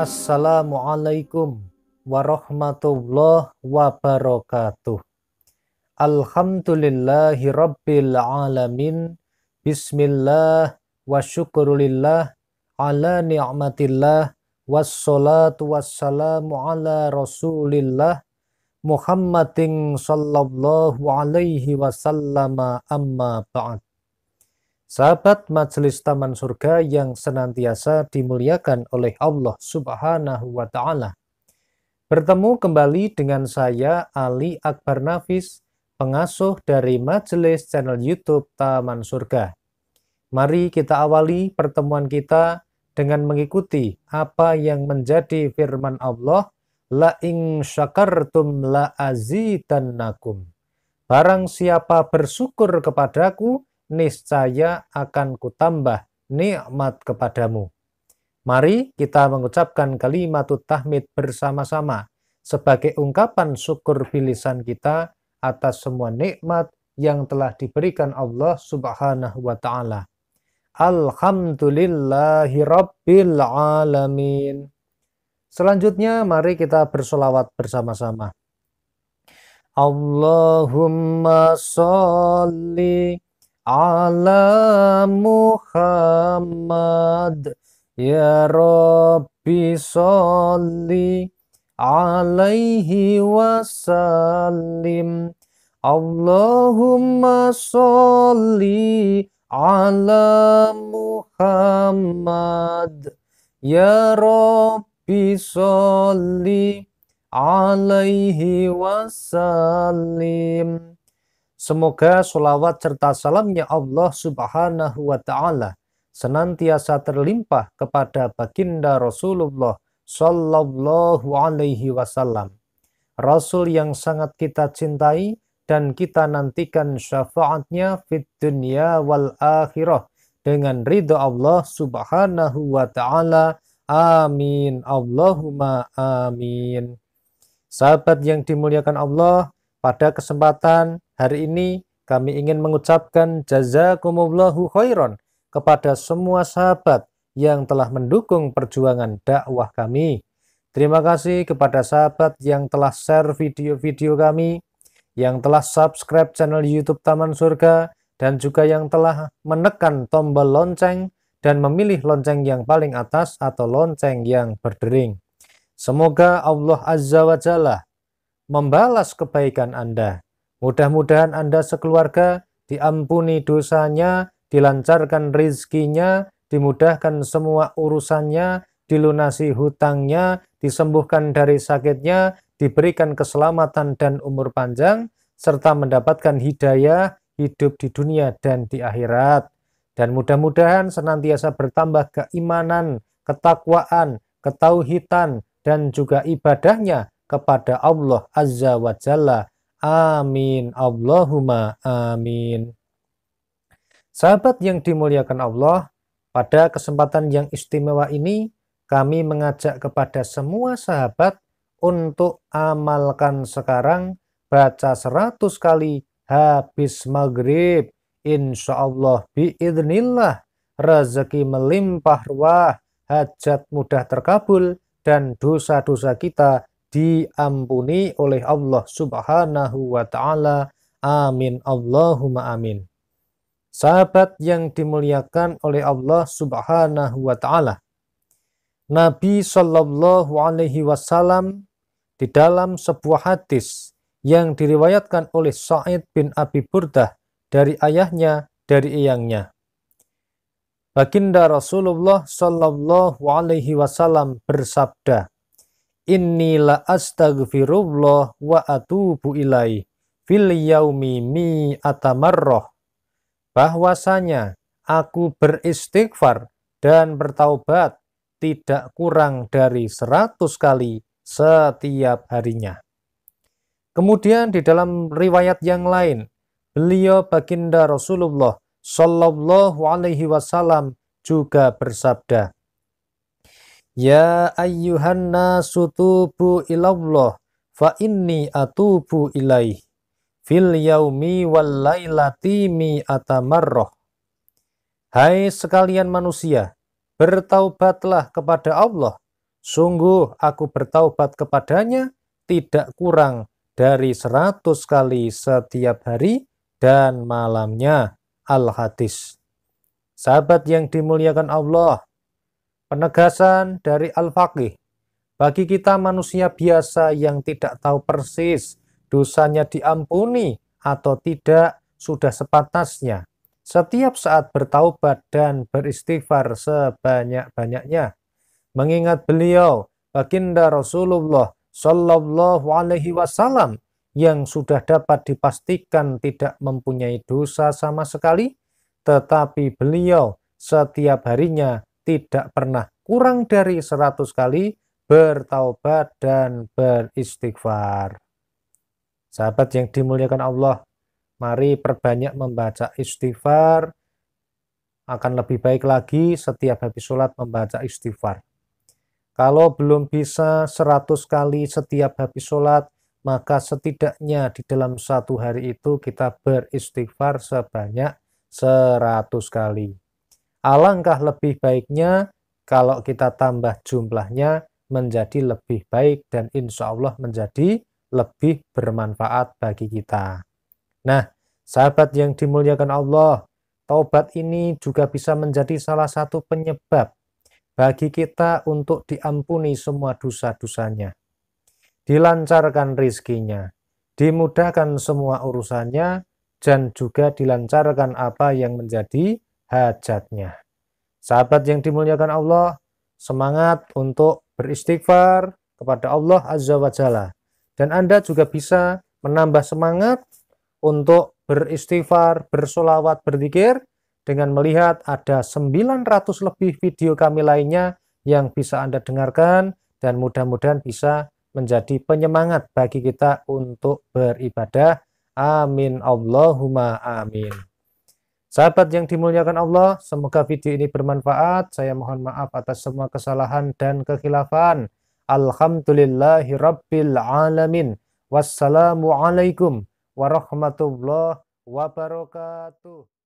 Assalamualaikum warahmatullahi wabarakatuh. Alhamdulillahi rabbil alamin. Bismillah wa syukurillah ala ni'matillah wassalatu wassalamu ala rasulillah Muhammadin sallallahu alaihi wasallama amma ba'd. Sahabat Majelis Taman Surga yang senantiasa dimuliakan oleh Allah Subhanahu wa taala. Bertemu kembali dengan saya Ali Akbar Nafis, pengasuh dari Majelis channel YouTube Taman Surga. Mari kita awali pertemuan kita dengan mengikuti apa yang menjadi firman Allah, la ing syakartum la azidannakum. Barang siapa bersyukur kepadaku, niscaya akan kutambah nikmat kepadamu. Mari kita mengucapkan kalimat tahmid bersama-sama sebagai ungkapan syukur bilisan kita atas semua nikmat yang telah diberikan Allah Subhanahu wa taala. Alhamdulillahi rabbil alamin. Selanjutnya mari kita bersolawat bersama-sama. Allahumma sholli ala Muhammad ya Rabbi salli alaihi wasallim Allahumma salli ala Muhammad ya Rabbi salli alaihi wasallim Semoga sholawat serta salamnya Allah subhanahu wa ta'ala senantiasa terlimpah kepada baginda Rasulullah sallallahu alaihi wasallam. Rasul yang sangat kita cintai dan kita nantikan syafaatnya fit dunia wal akhirah dengan ridha Allah subhanahu wa ta'ala. Amin. Allahumma amin. Sahabat yang dimuliakan Allah, pada kesempatan hari ini kami ingin mengucapkan jazakumullahu khairan kepada semua sahabat yang telah mendukung perjuangan dakwah kami. Terima kasih kepada sahabat yang telah share video-video kami, yang telah subscribe channel YouTube Taman Surga, dan juga yang telah menekan tombol lonceng dan memilih lonceng yang paling atas atau lonceng yang berdering. Semoga Allah Azza wa Jalla membalas kebaikan Anda. Mudah-mudahan Anda sekeluarga diampuni dosanya, dilancarkan rizkinya, dimudahkan semua urusannya, dilunasi hutangnya, disembuhkan dari sakitnya, diberikan keselamatan dan umur panjang, serta mendapatkan hidayah hidup di dunia dan di akhirat. Dan mudah-mudahan senantiasa bertambah keimanan, ketakwaan, ketauhitan, dan juga ibadahnya kepada Allah Azza wa Jalla. Amin. Allahumma amin. Sahabat yang dimuliakan Allah, pada kesempatan yang istimewa ini, kami mengajak kepada semua sahabat untuk amalkan sekarang baca 100 kali habis maghrib. Insya Allah biiznillah rezeki melimpah ruah, hajat mudah terkabul, dan dosa-dosa kita diampuni oleh Allah Subhanahu wa taala. Amin Allahumma amin. Sahabat yang dimuliakan oleh Allah Subhanahu wa taala. Nabi Shallallahu alaihi wasallam di dalam sebuah hadis yang diriwayatkan oleh Sa'id bin Abi Burdah dari ayahnya dari eyangnya. Baginda Rasulullah Shallallahu alaihi wasallam bersabda, inni la astaghfirullah wa atubu ilai fil yaumi mi atamarroh bahwasanya aku beristighfar dan bertaubat tidak kurang dari seratus kali setiap harinya. Kemudian di dalam riwayat yang lain, beliau baginda Rasulullah Shallallahu alaihi wasallam juga bersabda, Ya ayyuhan nasu tubu ilallah fa inni atubu ilaih fil yaumi wal lailati mi atamarroh. Hai sekalian manusia, bertaubatlah kepada Allah. Sungguh aku bertaubat kepadanya tidak kurang dari seratus kali setiap hari dan malamnya. Al-Hadis. Sahabat yang dimuliakan Allah, Penegasan dari Al-Faqih bagi kita manusia biasa yang tidak tahu persis dosanya diampuni atau tidak sudah sepatasnya. Setiap saat bertaubat dan beristighfar sebanyak-banyaknya. Mengingat beliau, baginda Rasulullah Shallallahu Alaihi Wasallam yang sudah dapat dipastikan tidak mempunyai dosa sama sekali, tetapi beliau setiap harinya tidak pernah kurang dari 100 kali bertaubat dan beristighfar. Sahabat yang dimuliakan Allah, mari perbanyak membaca istighfar, akan lebih baik lagi setiap habis sholat membaca istighfar. Kalau belum bisa 100 kali setiap habis sholat, maka setidaknya di dalam satu hari itu kita beristighfar sebanyak 100 kali. Alangkah lebih baiknya kalau kita tambah jumlahnya menjadi lebih baik dan insya Allah menjadi lebih bermanfaat bagi kita. Nah, sahabat yang dimuliakan Allah, taubat ini juga bisa menjadi salah satu penyebab bagi kita untuk diampuni semua dosa-dosanya, dilancarkan rizkinya, dimudahkan semua urusannya, dan juga dilancarkan apa yang menjadi hajatnya. Sahabat yang dimuliakan Allah, semangat untuk beristighfar kepada Allah Azza wa Jalla. Dan Anda juga bisa menambah semangat untuk beristighfar, bersolawat, berzikir dengan melihat ada 900 lebih video kami lainnya yang bisa Anda dengarkan dan mudah-mudahan bisa menjadi penyemangat bagi kita untuk beribadah. Amin. Allahumma amin. Sahabat yang dimuliakan Allah, semoga video ini bermanfaat. Saya mohon maaf atas semua kesalahan dan kekhilafan. Alhamdulillahirrabbilalamin. Wassalamualaikum warahmatullahi wabarakatuh.